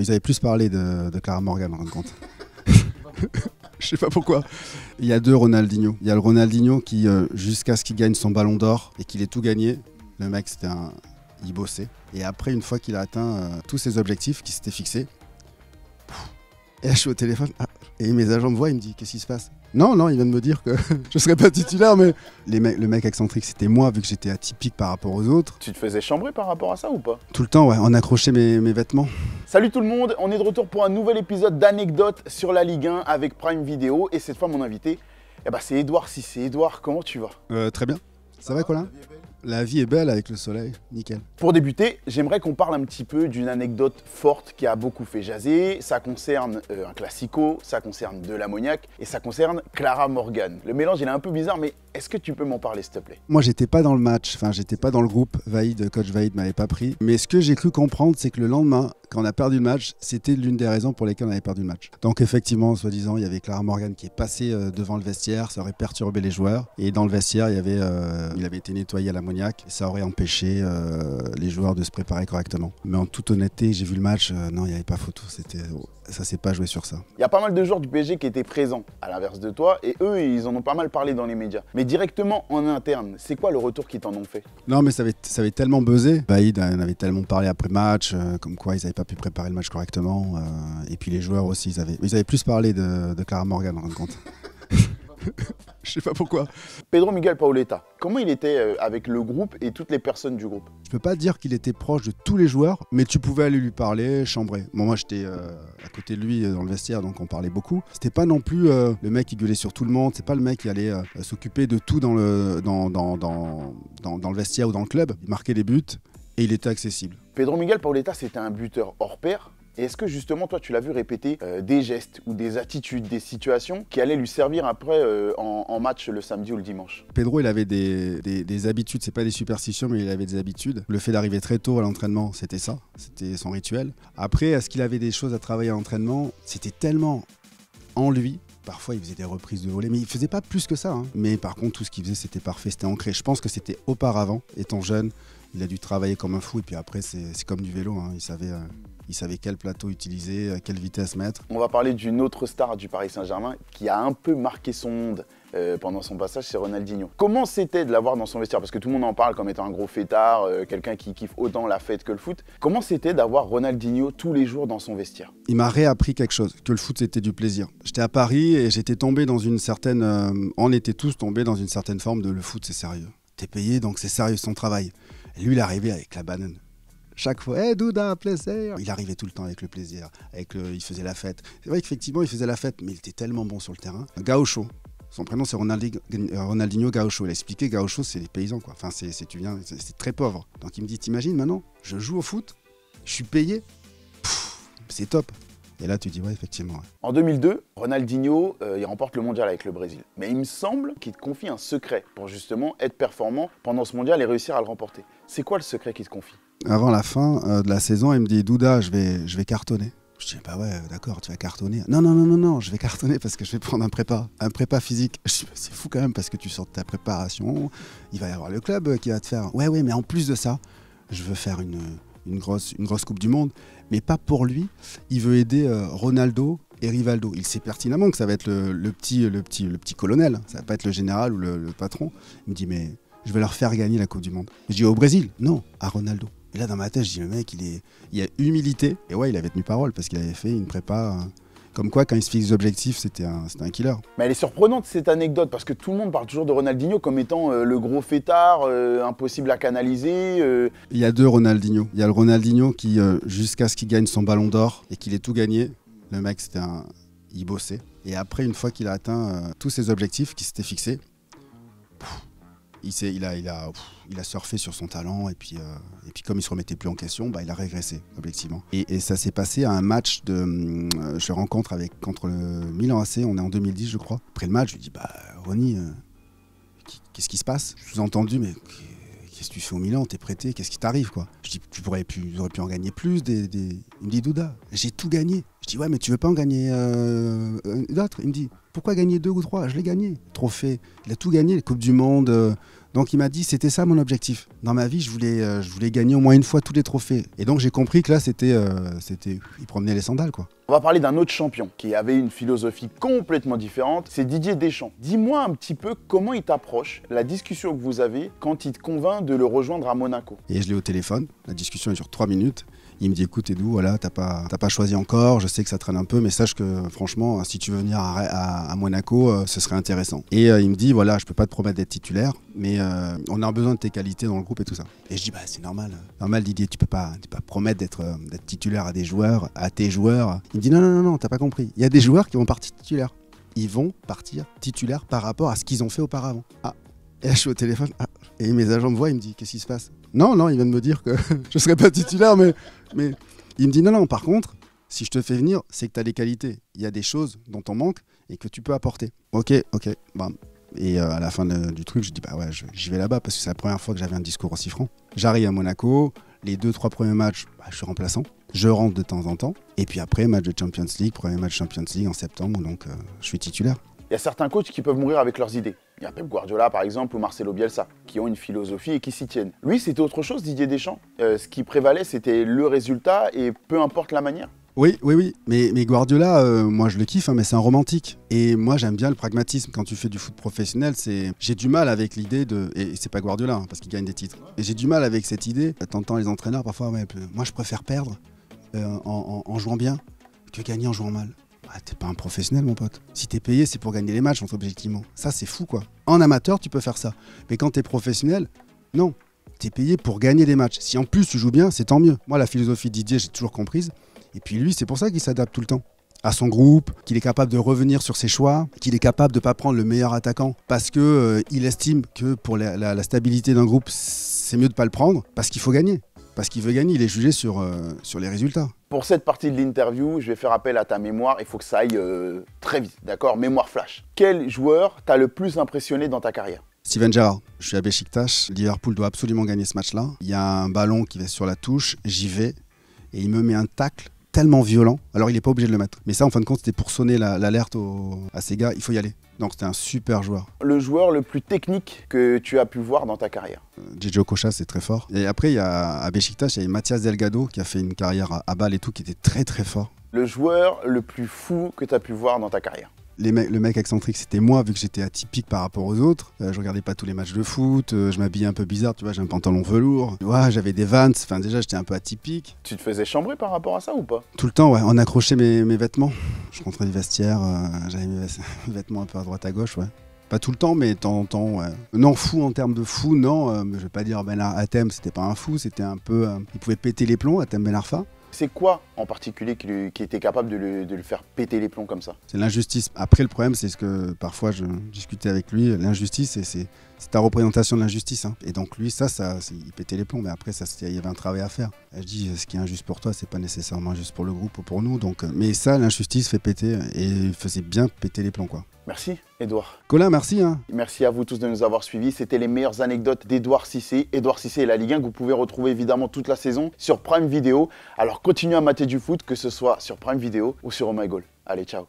Ils avaient plus parlé de, Clara Morgan, en compte. Je sais pas pourquoi. Il y a deux Ronaldinho. Il y a le Ronaldinho qui, euh, jusqu'à ce qu'il gagne son ballon d'or et qu'il ait tout gagné, le mec, c'était un. Il bossait. Et après, une fois qu'il a atteint euh, tous ses objectifs qui s'étaient fixés, et je suis au téléphone ah, et mes agents me voient, ils me disent Qu'est-ce qui se passe non, non, il vient de me dire que je serais pas titulaire, mais le mec excentrique, c'était moi, vu que j'étais atypique par rapport aux autres. Tu te faisais chambrer par rapport à ça ou pas Tout le temps, ouais, on accrochait mes, vêtements. Salut tout le monde, on est de retour pour un nouvel épisode d'anecdotes sur la Ligue 1 avec Prime Video. Et cette fois, mon invité, eh ben, c'est Edouard c'est Edouard, comment tu vas euh, Très bien. Ça, va, va, Colin la vie est belle avec le soleil, nickel. Pour débuter, j'aimerais qu'on parle un petit peu d'une anecdote forte qui a beaucoup fait jaser. Ça concerne euh, un classico, ça concerne de l'ammoniac et ça concerne Clara Morgan. Le mélange, il est un peu bizarre, mais est-ce que tu peux m'en parler, s'il te plaît Moi, j'étais pas dans le match, enfin, j'étais pas dans le groupe. Vaïd, coach Vaïd m'avait pas pris. Mais ce que j'ai cru comprendre, c'est que le lendemain, quand on a perdu le match, c'était l'une des raisons pour lesquelles on avait perdu le match. Donc effectivement, soi-disant, il y avait Clara Morgan qui est passée euh, devant le vestiaire, ça aurait perturbé les joueurs. Et dans le vestiaire, il, y avait, euh, il avait été nettoyé à l'ammoniaque, ça aurait empêché euh, les joueurs de se préparer correctement. Mais en toute honnêteté, j'ai vu le match, non, il n'y avait pas photo, c'était, oh, ça s'est pas joué sur ça. Il y a pas mal de joueurs du PSG qui étaient présents, à l'inverse de toi, et eux, ils en ont pas mal parlé dans les médias. Mais directement en interne, c'est quoi le retour qu'ils t'en ont fait Non, mais ça avait, ça avait tellement buzzé. Baïd en avait tellement parlé après match, comme quoi ils avaient pas pu préparer le match correctement. Euh, et puis les joueurs aussi, ils avaient, ils avaient plus parlé de, de Clara Morgan en fin compte. Je sais pas pourquoi. Pedro Miguel Pauleta, comment il était euh, avec le groupe et toutes les personnes du groupe Je peux pas dire qu'il était proche de tous les joueurs, mais tu pouvais aller lui parler, chambrer. Bon, moi j'étais euh, à côté de lui dans le vestiaire, donc on parlait beaucoup. C'était pas non plus le mec qui gueulait sur tout le monde, c'est pas le mec qui allait s'occuper de tout dans le, dans, dans, dans, dans le vestiaire ou dans le club. Il marquait les buts et il était accessible. Pedro Miguel Pauleta c'était un buteur hors pair. Et est-ce que justement, toi, tu l'as vu répéter euh, des gestes ou des attitudes, des situations qui allaient lui servir après euh, en, match le samedi ou le dimanche Pedro, il avait des, habitudes, c'est pas des superstitions, mais il avait des habitudes. Le fait d'arriver très tôt à l'entraînement, c'était ça, c'était son rituel. Après, est-ce qu'il avait des choses à travailler à l'entraînement C'était tellement en lui Parfois, il faisait des reprises de volets, mais il faisait pas plus que ça. Hein. Mais par contre, tout ce qu'il faisait, c'était parfait, c'était ancré. Je pense que c'était auparavant, étant jeune, il a dû travailler comme un fou. Et puis après, c'est comme du vélo. Hein. Euh, il, savait, quel plateau utiliser, à quelle vitesse mettre. On va parler d'une autre star du Paris Saint-Germain qui a un peu marqué son monde. Euh, pendant son passage, c'est Ronaldinho. Comment c'était de l'avoir dans son vestiaire Parce que tout le monde en parle comme étant un gros fêtard, euh, quelqu'un qui kiffe autant la fête que le foot. Comment c'était d'avoir Ronaldinho tous les jours dans son vestiaire Il m'a réappris quelque chose, que le foot c'était du plaisir. J'étais à Paris et j'étais tombé dans une certaine... on était tous tombés dans une certaine forme de le foot c'est sérieux. T'es payé donc c'est sérieux son travail lui, il arrivait avec la banane. Chaque fois, hey, eh, Douda, plaisir Il arrivait tout le temps avec le plaisir, avec il faisait la fête. C'est vrai qu'effectivement, il faisait la fête, mais il était tellement bon sur le terrain. Gaucho, son prénom c'est Ronaldinho Gaucho. Il a expliqué Gaucho, c'est les paysans quoi. Enfin, c'est, tu c'est, très pauvre. Donc il me dit, t'imagines maintenant, je joue au foot, je suis payé, c'est top. Et là, tu dis, ouais, effectivement. En 2002, Ronaldinho, euh, il remporte le mondial avec le Brésil. Mais il me semble qu'il te confie un secret pour justement être performant pendant ce mondial et réussir à le remporter. C'est quoi le secret qu'il te confie Avant la fin euh, de la saison, il me dit, Douda, je vais, je vais cartonner. Je dis, bah ouais, d'accord, tu vas cartonner. Non, non, non, non, non, je vais cartonner parce que je vais prendre un prépa, un prépa physique. c'est fou quand même parce que tu sors de ta préparation, il va y avoir le club qui va te faire. Ouais, ouais, mais en plus de ça, je veux faire une grosse, une grosse Coupe du Monde mais pas pour lui. Il veut aider euh, Ronaldo et Rivaldo. Il sait pertinemment que ça va être le, petit, le, petit, le petit colonel, ça va pas être le général ou le, patron. Il me dit, mais je vais leur faire gagner la Coupe du Monde. Je dis, au Brésil Non, à Ronaldo. Et là, dans ma tête, je dis, le mec, il, est... il a humilité. Et ouais, il avait tenu parole parce qu'il avait fait une prépa. Comme quoi, quand il se fixe des objectifs, c'était un, killer. Mais elle est surprenante cette anecdote parce que tout le monde parle toujours de Ronaldinho comme étant euh, le gros fêtard, euh, impossible à canaliser. Euh. Il y a deux Ronaldinho. Il y a le Ronaldinho qui, jusqu'à ce qu'il gagne son ballon d'or et qu'il ait tout gagné, le mec, c'était un. Il bossait. Et après, une fois qu'il a atteint tous ses objectifs qui s'était fixés, il, il, a, il, a, il a surfé sur son talent et puis, euh, et puis comme il se remettait plus en question, bah, il a régressé, objectivement. Et, ça s'est passé à un match de. Euh, je rencontre avec, contre le Milan AC, on est en 2010, je crois. Après le match, je lui dis Bah, Ronnie, euh, qu'est-ce qui se passe Je Sous-entendu, mais qu'est-ce que tu fais au Milan T'es prêté, qu'est-ce qui t'arrive quoi Je dis, tu pu, aurais pu en gagner plus. Des, Il me dit, Douda, j'ai tout gagné. Je dis, ouais, mais tu veux pas en gagner d'autres euh, Il me dit, pourquoi gagner deux ou trois Je l'ai gagné. Trophée, il a tout gagné, les Coupe du Monde, euh, donc il m'a dit c'était ça mon objectif. Dans ma vie, je voulais, euh, je voulais gagner au moins une fois tous les trophées. Et donc j'ai compris que là, c'était, euh, c'était, il promenait les sandales quoi. On va parler d'un autre champion qui avait une philosophie complètement différente, c'est Didier Deschamps. Dis-moi un petit peu comment il t'approche, la discussion que vous avez quand il te convainc de le rejoindre à Monaco. Et je l'ai au téléphone, la discussion est sur 3 minutes. Il me dit écoute, d'où voilà, t'as pas, t'as pas choisi encore, je sais que ça traîne un peu, mais sache que franchement, si tu veux venir à, Monaco, euh, ce serait intéressant. Et euh, il me dit voilà, je peux pas te promettre d'être titulaire, mais euh, on a besoin de tes qualités dans le groupe et tout ça. Et je dis bah c'est normal, hein. normal Didier, tu peux pas, peux pas promettre d'être titulaire à des joueurs, à tes joueurs. Il me dit non non non non, t'as pas compris. Il y a des joueurs qui vont partir titulaire. Ils vont partir titulaire par rapport à ce qu'ils ont fait auparavant. Ah, et là, je suis au téléphone, ah, et mes agents me voient, ils me disent Qu'est-ce qui se passe Non, non, il ils de me dire que je ne serai pas titulaire, mais, mais il me dit Non, non, par contre, si je te fais venir, c'est que tu as des qualités. Il y a des choses dont on manque et que tu peux apporter. Ok, ok, Et euh, à la fin du truc, je dis Bah ouais, j'y vais là-bas parce que c'est la première fois que j'avais un discours aussi franc. J'arrive à Monaco, les deux, trois premiers matchs, bah, je suis remplaçant. Je rentre de temps en temps. Et puis après, match de Champions League, premier match de Champions League en septembre, donc euh, je suis titulaire. Il y a certains coachs qui peuvent mourir avec leurs idées. Il y a Pep Guardiola par exemple ou Marcelo Bielsa qui ont une philosophie et qui s'y tiennent. Lui, c'était autre chose, Didier Deschamps. Euh, ce qui prévalait, c'était le résultat et peu importe la manière. Oui, oui, oui. Mais, Guardiola, euh, moi je le kiffe, hein, mais c'est un romantique. Et moi j'aime bien le pragmatisme. Quand tu fais du foot professionnel, c'est j'ai du mal avec l'idée de. Et c'est pas Guardiola, hein, parce qu'il gagne des titres. Et j'ai du mal avec cette idée. T'entends les entraîneurs parfois, euh, moi je préfère perdre en jouant bien que gagner en jouant mal. Ah, t'es pas un professionnel, mon pote. Si t'es payé, c'est pour gagner les matchs, objectivement. Ça, c'est fou, quoi. En amateur, tu peux faire ça. Mais quand t'es professionnel, non. T'es payé pour gagner des matchs. Si en plus tu joues bien, c'est tant mieux. Moi, la philosophie de Didier, j'ai toujours comprise. Et puis lui, c'est pour ça qu'il s'adapte tout le temps à son groupe, qu'il est capable de revenir sur ses choix, qu'il est capable de ne pas prendre le meilleur attaquant parce que euh, il estime que pour la, la stabilité d'un groupe, c'est mieux de ne pas le prendre parce qu'il faut gagner parce qu'il veut gagner, il est jugé sur, euh, sur les résultats. Pour cette partie de l'interview, je vais faire appel à ta mémoire, il faut que ça aille euh, très vite, d'accord Mémoire flash. Quel joueur t'a le plus impressionné dans ta carrière Steven Gerrard, je suis à Besiktas, Liverpool doit absolument gagner ce match-là. Il y a un ballon qui va sur la touche, j'y vais, et il me met un tacle tellement violent, alors il n'est pas obligé de le mettre. Mais ça, en fin de compte, c'était pour sonner l'alerte à ces gars, il faut y aller. Donc c'était un super joueur. Le joueur le plus technique que tu as pu voir dans ta carrière Gigi euh, Okocha, c'est très fort. Et après, il y a, à Besiktas, il y a Mathias Delgado qui a fait une carrière à balle et tout, qui était très très fort. Le joueur le plus fou que tu as pu voir dans ta carrière le mec excentrique, c'était moi, vu que j'étais atypique par rapport aux autres. Je euh, je regardais pas tous les matchs de foot, euh, je m'habillais un peu bizarre, tu vois, j'ai un pantalon velours, j'avais des vans, enfin déjà j'étais un peu atypique. Tu te faisais chambrer par rapport à ça ou pas Tout le temps, ouais, on accrochait mes vêtements je rentrais du vestiaire, euh, j'avais mes vêtements un peu à droite à gauche, ouais. Pas tout le temps, mais de temps en temps, ouais. Non, fou en termes de fou, non. Euh, mais je vais pas dire Ben Atem, c'était pas un fou, c'était un peu. Euh, il pouvait péter les plombs, Atem Ben Arfa. C'est quoi en particulier qui, était capable de le, faire péter les plombs comme ça C'est l'injustice. Après, le problème, c'est ce que parfois je discutais avec lui. L'injustice, c'est ta représentation de l'injustice. Hein. Et donc, lui, ça, ça il pétait les plombs. Mais après, il y avait un travail à faire. Je dis, ce qui est injuste pour toi, c'est pas nécessairement injuste pour le groupe ou pour nous. Donc, euh, mais ça, l'injustice fait péter et faisait bien péter les plombs. Quoi. Merci, Edouard. Colin, merci. Hein. Merci à vous tous de nous avoir suivis. C'était les meilleures anecdotes d'Edouard Cissé. Edouard Cissé et la Ligue 1 que vous pouvez retrouver évidemment toute la saison sur Prime Video. Alors continuez à mater du foot, que ce soit sur Prime Video ou sur Oh My Goal. Allez, ciao.